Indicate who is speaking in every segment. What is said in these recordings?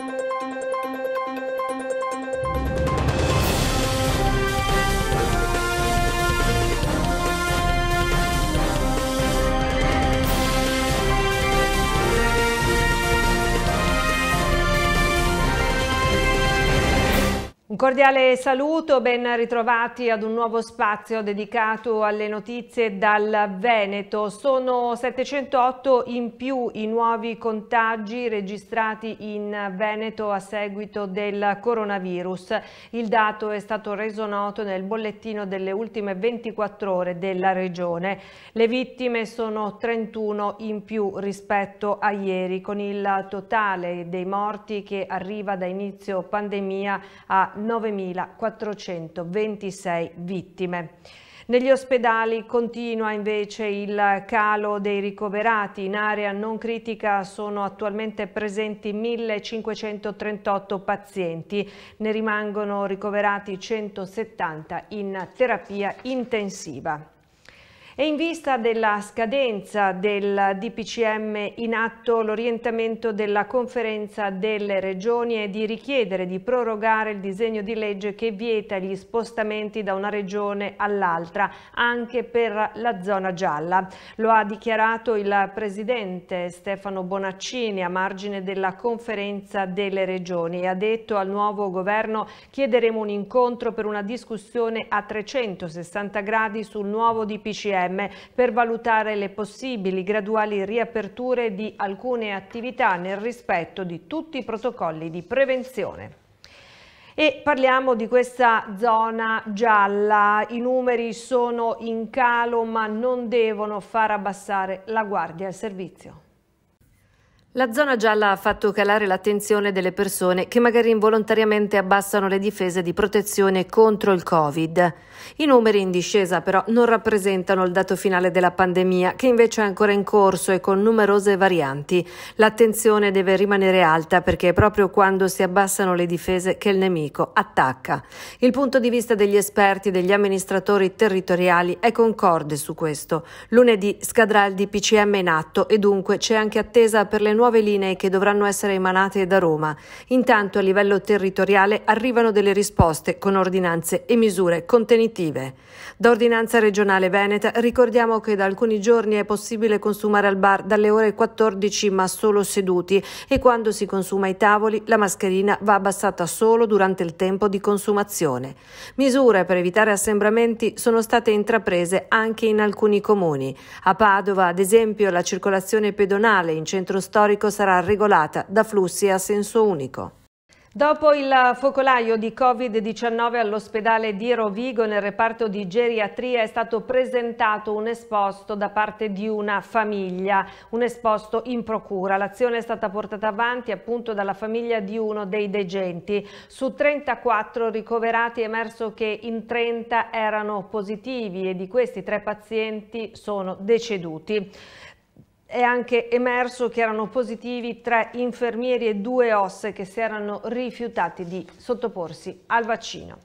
Speaker 1: Thank you. Un cordiale saluto, ben ritrovati ad un nuovo spazio dedicato alle notizie dal Veneto. Sono 708 in più i nuovi contagi registrati in Veneto a seguito del coronavirus. Il dato è stato reso noto nel bollettino delle ultime 24 ore della regione. Le vittime sono 31 in più rispetto a ieri, con il totale dei morti che arriva da inizio pandemia a 9.426 vittime. Negli ospedali continua invece il calo dei ricoverati, in area non critica sono attualmente presenti 1538 pazienti, ne rimangono ricoverati 170 in terapia intensiva. E in vista della scadenza del DPCM in atto l'orientamento della conferenza delle regioni è di richiedere di prorogare il disegno di legge che vieta gli spostamenti da una regione all'altra anche per la zona gialla. Lo ha dichiarato il presidente Stefano Bonaccini a margine della conferenza delle regioni e ha detto al nuovo governo chiederemo un incontro per una discussione a 360 gradi sul nuovo DPCM CSM per valutare le possibili graduali riaperture di alcune attività nel rispetto di tutti i protocolli di prevenzione. E parliamo di questa zona gialla, i numeri sono in calo ma non devono far abbassare la guardia al servizio. La zona gialla ha fatto calare l'attenzione delle persone che magari involontariamente abbassano le difese di protezione contro il Covid. I numeri in discesa però non rappresentano il dato finale della pandemia che invece è ancora in corso e con numerose varianti. L'attenzione deve rimanere alta perché è proprio quando si abbassano le difese che il nemico attacca. Il punto di vista degli esperti e degli amministratori territoriali è concorde su questo. Lunedì scadrà il DPCM in atto e dunque c'è anche attesa per le nuove nuove linee che dovranno essere emanate da Roma. Intanto a livello territoriale arrivano delle risposte con ordinanze e misure contenitive. Da ordinanza regionale veneta ricordiamo che da alcuni giorni è possibile consumare al bar dalle ore 14 ma solo seduti e quando si consuma ai tavoli la mascherina va abbassata solo durante il tempo di consumazione. Misure per evitare assembramenti sono state intraprese anche in alcuni comuni. A Padova, ad esempio, la circolazione pedonale in centro storico storico sarà regolata da flussi a senso unico. Dopo il focolaio di Covid-19 all'ospedale di Rovigo nel reparto di geriatria è stato presentato un esposto da parte di una famiglia, un esposto in procura. L'azione è stata portata avanti appunto dalla famiglia di uno dei degenti. Su 34 ricoverati è emerso che in 30 erano positivi e di questi tre pazienti sono deceduti. È anche emerso che erano positivi tre infermieri e due osse che si erano rifiutati di sottoporsi al vaccino.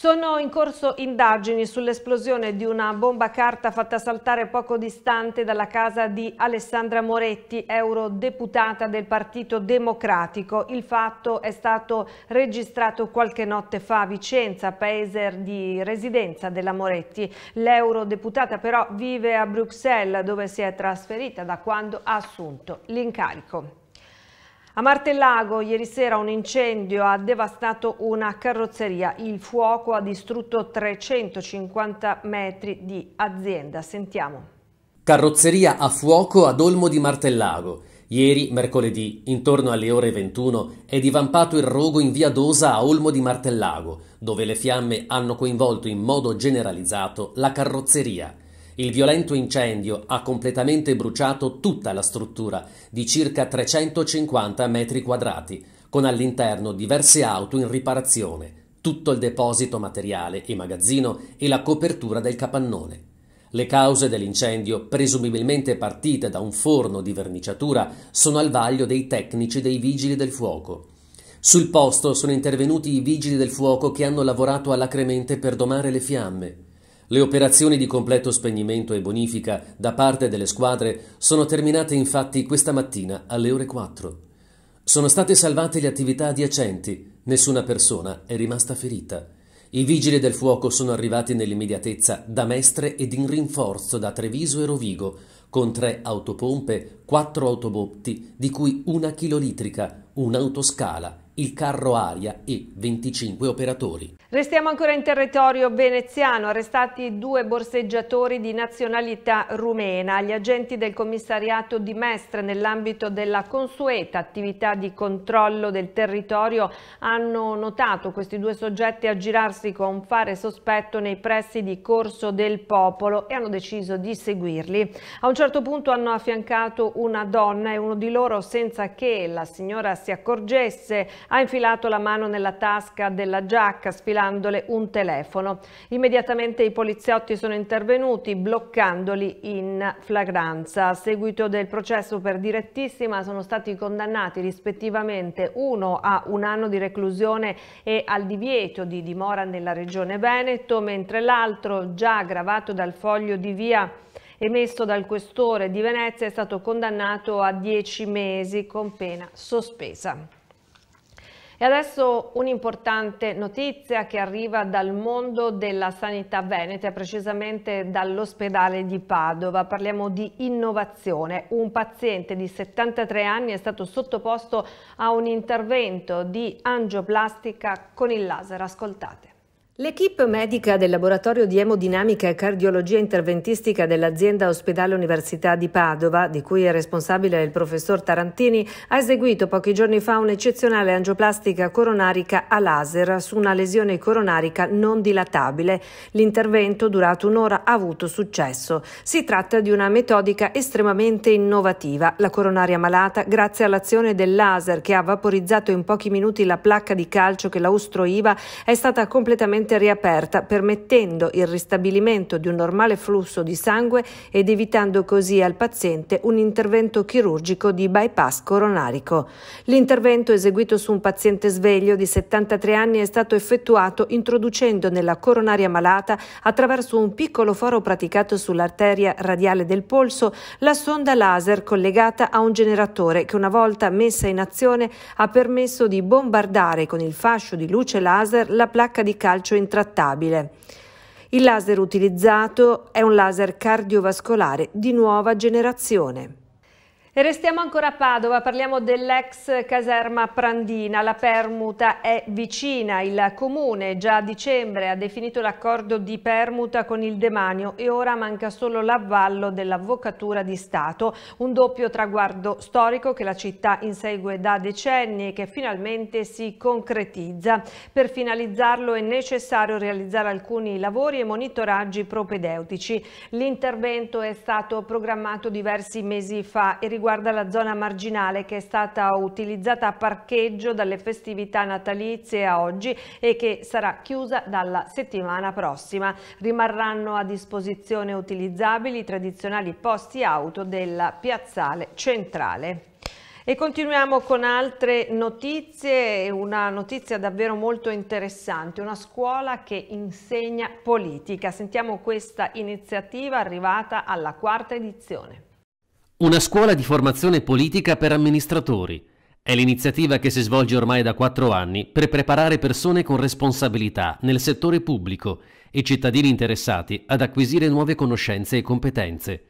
Speaker 1: Sono in corso indagini sull'esplosione di una bomba carta fatta saltare poco distante dalla casa di Alessandra Moretti, eurodeputata del Partito Democratico. Il fatto è stato registrato qualche notte fa a Vicenza, paese di residenza della Moretti. L'eurodeputata però vive a Bruxelles dove si è trasferita da quando ha assunto l'incarico. A Martellago ieri sera un incendio ha devastato una carrozzeria. Il fuoco ha distrutto 350 metri di azienda. Sentiamo.
Speaker 2: Carrozzeria a fuoco ad Olmo di Martellago. Ieri, mercoledì, intorno alle ore 21, è divampato il rogo in via Dosa a Olmo di Martellago, dove le fiamme hanno coinvolto in modo generalizzato la carrozzeria. Il violento incendio ha completamente bruciato tutta la struttura di circa 350 metri quadrati, con all'interno diverse auto in riparazione, tutto il deposito materiale e magazzino e la copertura del capannone. Le cause dell'incendio, presumibilmente partite da un forno di verniciatura, sono al vaglio dei tecnici dei vigili del fuoco. Sul posto sono intervenuti i vigili del fuoco che hanno lavorato alacremente per domare le fiamme. Le operazioni di completo spegnimento e bonifica da parte delle squadre sono terminate infatti questa mattina alle ore 4. Sono state salvate le attività adiacenti, nessuna persona è rimasta ferita. I vigili del fuoco sono arrivati nell'immediatezza da Mestre ed in rinforzo da Treviso e Rovigo, con tre autopompe, quattro autobotti, di cui una chilolitrica, un'autoscala, il carro aria e 25 operatori.
Speaker 1: Restiamo ancora in territorio veneziano, arrestati due borseggiatori di nazionalità rumena. Gli agenti del commissariato di Mestre nell'ambito della consueta attività di controllo del territorio hanno notato questi due soggetti aggirarsi con fare sospetto nei pressi di Corso del Popolo e hanno deciso di seguirli. A un certo punto hanno affiancato una donna e uno di loro senza che la signora si accorgesse ha infilato la mano nella tasca della giacca sfilandole un telefono. Immediatamente i poliziotti sono intervenuti bloccandoli in flagranza. A seguito del processo per direttissima sono stati condannati rispettivamente uno a un anno di reclusione e al divieto di dimora nella regione Veneto, mentre l'altro, già gravato dal foglio di via emesso dal questore di Venezia, è stato condannato a 10 mesi con pena sospesa. E adesso un'importante notizia che arriva dal mondo della sanità veneta, precisamente dall'ospedale di Padova. Parliamo di innovazione. Un paziente di 73 anni è stato sottoposto a un intervento di angioplastica con il laser. Ascoltate. L'equipe medica del laboratorio di emodinamica e cardiologia interventistica dell'azienda Ospedale Università di Padova, di cui è responsabile il professor Tarantini, ha eseguito pochi giorni fa un'eccezionale angioplastica coronarica a laser su una lesione coronarica non dilatabile. L'intervento, durato un'ora, ha avuto successo. Si tratta di una metodica estremamente innovativa. La coronaria malata, grazie all'azione del laser che ha vaporizzato in pochi minuti la placca di calcio che la ostruiva, è stata completamente finalmente riaperta, permettendo il ristabilimento di un normale flusso di sangue ed evitando così al paziente un intervento chirurgico di bypass coronarico. L'intervento eseguito su un paziente sveglio di 73 anni è stato effettuato introducendo nella coronaria malata, attraverso un piccolo foro praticato sull'arteria radiale del polso, la sonda laser collegata a un generatore che una volta messa in azione ha permesso di bombardare con il fascio di luce laser la placca di calcio intrattabile. Il laser utilizzato è un laser cardiovascolare di nuova generazione. E restiamo ancora a Padova, parliamo dell'ex caserma Prandina, la permuta è vicina, il comune già a dicembre ha definito l'accordo di permuta con il demanio e ora manca solo l'avvallo dell'avvocatura di Stato, un doppio traguardo storico che la città insegue da decenni e che finalmente si concretizza. Per finalizzarlo è necessario realizzare alcuni lavori e monitoraggi propedeutici. L'intervento è stato programmato diversi mesi fa e riguarda riguarda la zona marginale che è stata utilizzata a parcheggio dalle festività natalizie a oggi e che sarà chiusa dalla settimana prossima. Rimarranno a disposizione utilizzabili i tradizionali posti auto della piazzale centrale. E continuiamo con altre notizie, una notizia davvero molto interessante, una scuola che insegna politica. Sentiamo questa iniziativa arrivata alla quarta edizione.
Speaker 2: Una scuola di formazione politica per amministratori. È l'iniziativa che si svolge ormai da quattro anni per preparare persone con responsabilità nel settore pubblico e cittadini interessati ad acquisire nuove conoscenze e competenze.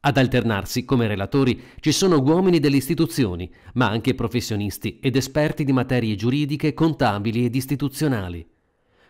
Speaker 2: Ad alternarsi come relatori ci sono uomini delle istituzioni, ma anche professionisti ed esperti di materie giuridiche, contabili ed istituzionali.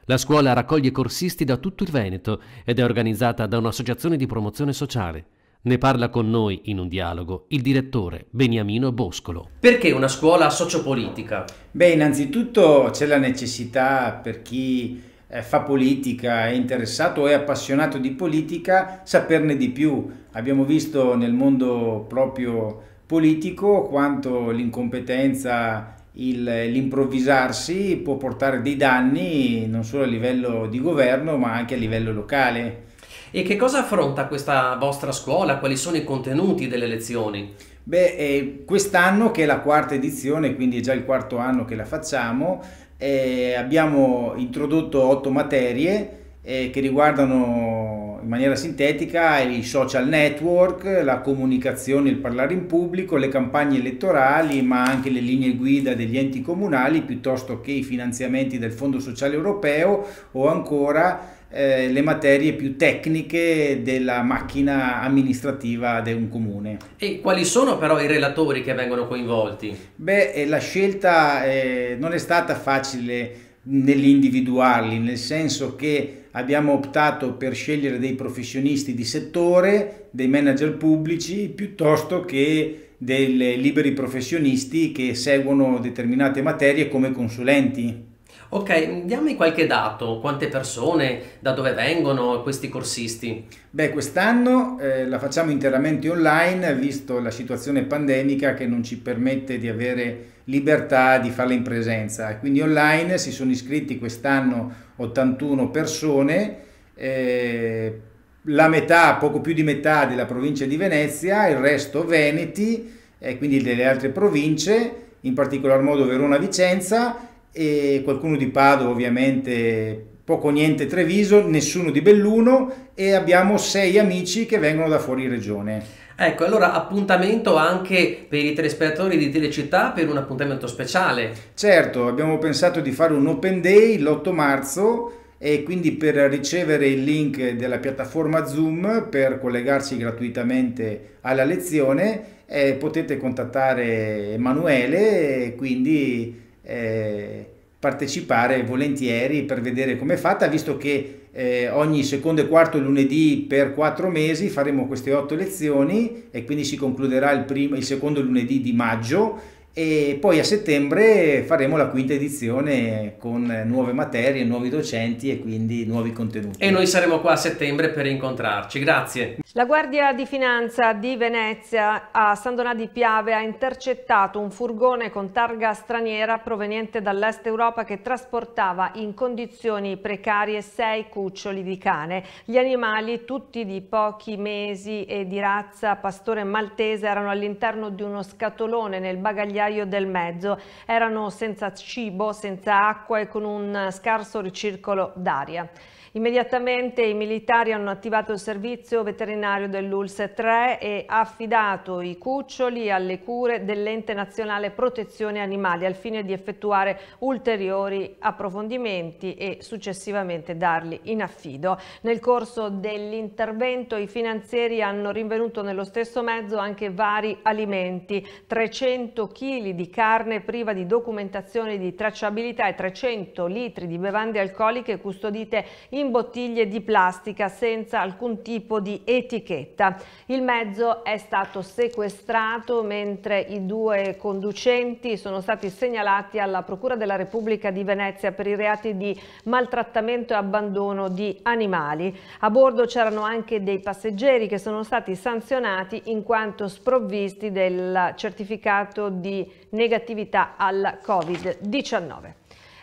Speaker 2: La scuola raccoglie corsisti da tutto il Veneto ed è organizzata da un'associazione di promozione sociale. Ne parla con noi in un dialogo il direttore Beniamino Boscolo. Perché una scuola
Speaker 3: sociopolitica? Beh, innanzitutto c'è la necessità per chi eh, fa politica, è interessato, o è appassionato di politica, saperne di più. Abbiamo visto nel mondo proprio politico quanto l'incompetenza, l'improvvisarsi può portare dei danni non solo a livello di governo ma anche a livello locale. E che cosa affronta questa vostra scuola?
Speaker 2: Quali sono i contenuti delle lezioni?
Speaker 3: Beh, eh, quest'anno che è la quarta edizione, quindi è già il quarto anno che la facciamo, eh, abbiamo introdotto otto materie eh, che riguardano in maniera sintetica i social network, la comunicazione, il parlare in pubblico, le campagne elettorali, ma anche le linee guida degli enti comunali, piuttosto che i finanziamenti del Fondo Sociale Europeo o ancora eh, le materie più tecniche della macchina amministrativa di un comune.
Speaker 2: E quali sono però i relatori che vengono coinvolti?
Speaker 3: Beh, eh, la scelta eh, non è stata facile nell'individuarli, nel senso che abbiamo optato per scegliere dei professionisti di settore, dei manager pubblici, piuttosto che dei liberi professionisti che seguono determinate materie come consulenti.
Speaker 2: Ok, diammi qualche dato, quante persone, da dove vengono
Speaker 3: questi corsisti? Beh, quest'anno eh, la facciamo interamente online, visto la situazione pandemica che non ci permette di avere libertà di farla in presenza. Quindi online si sono iscritti quest'anno 81 persone. Eh, la metà, poco più di metà della provincia di Venezia, il resto Veneti e eh, quindi delle altre province, in particolar modo Verona-Vicenza e qualcuno di Padova ovviamente poco niente Treviso, nessuno di Belluno e abbiamo sei amici che vengono da fuori regione.
Speaker 2: Ecco, allora appuntamento anche per i telespettatori di Telecittà per un appuntamento speciale.
Speaker 3: Certo, abbiamo pensato di fare un open day l'8 marzo e quindi per ricevere il link della piattaforma Zoom per collegarsi gratuitamente alla lezione eh, potete contattare Emanuele e quindi eh, partecipare volentieri per vedere com'è fatta, visto che eh, ogni secondo e quarto lunedì per quattro mesi faremo queste otto lezioni e quindi si concluderà il, primo, il secondo lunedì di maggio e poi a settembre faremo la quinta edizione con nuove materie, nuovi docenti e quindi
Speaker 2: nuovi contenuti. E noi saremo qua a settembre per incontrarci. Grazie.
Speaker 1: La Guardia di Finanza di Venezia a San Donà di Piave ha intercettato un furgone con targa straniera proveniente dall'est Europa che trasportava in condizioni precarie sei cuccioli di cane. Gli animali, tutti di pochi mesi e di razza pastore maltese, erano all'interno di uno scatolone nel bagagliaio del mezzo. Erano senza cibo, senza acqua e con un scarso ricircolo d'aria. Immediatamente i militari hanno attivato il servizio veterinario veterinario dell'ULS 3 e ha affidato i cuccioli alle cure dell'ente nazionale protezione animali al fine di effettuare ulteriori approfondimenti e successivamente darli in affido. Nel corso dell'intervento i finanzieri hanno rinvenuto nello stesso mezzo anche vari alimenti, 300 kg di carne priva di documentazione di tracciabilità e 300 litri di bevande alcoliche custodite in bottiglie di plastica senza alcun tipo di etichetta etichetta. Il mezzo è stato sequestrato mentre i due conducenti sono stati segnalati alla Procura della Repubblica di Venezia per i reati di maltrattamento e abbandono di animali. A bordo c'erano anche dei passeggeri che sono stati sanzionati in quanto sprovvisti del certificato di negatività al Covid-19.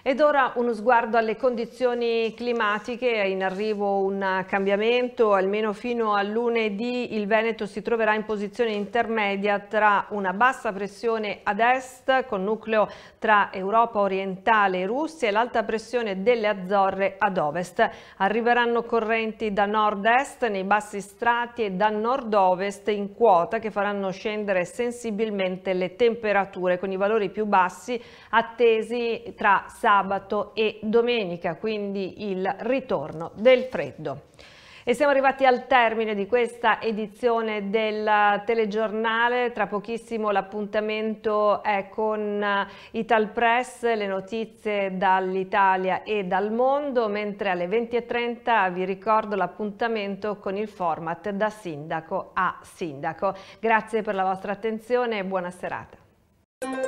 Speaker 1: Ed ora uno sguardo alle condizioni climatiche, è in arrivo un cambiamento, almeno fino a lunedì il Veneto si troverà in posizione intermedia tra una bassa pressione ad est con nucleo tra Europa orientale e Russia e l'alta pressione delle Azzorre ad ovest. Arriveranno correnti da nord-est nei bassi strati e da nord-ovest in quota che faranno scendere sensibilmente le temperature con i valori più bassi attesi tra Sardegna sabato e domenica, quindi il ritorno del freddo. E siamo arrivati al termine di questa edizione del telegiornale, tra pochissimo l'appuntamento è con Ital Press, le notizie dall'Italia e dal mondo, mentre alle 20.30 vi ricordo l'appuntamento con il format da sindaco a sindaco. Grazie per la vostra attenzione e buona serata.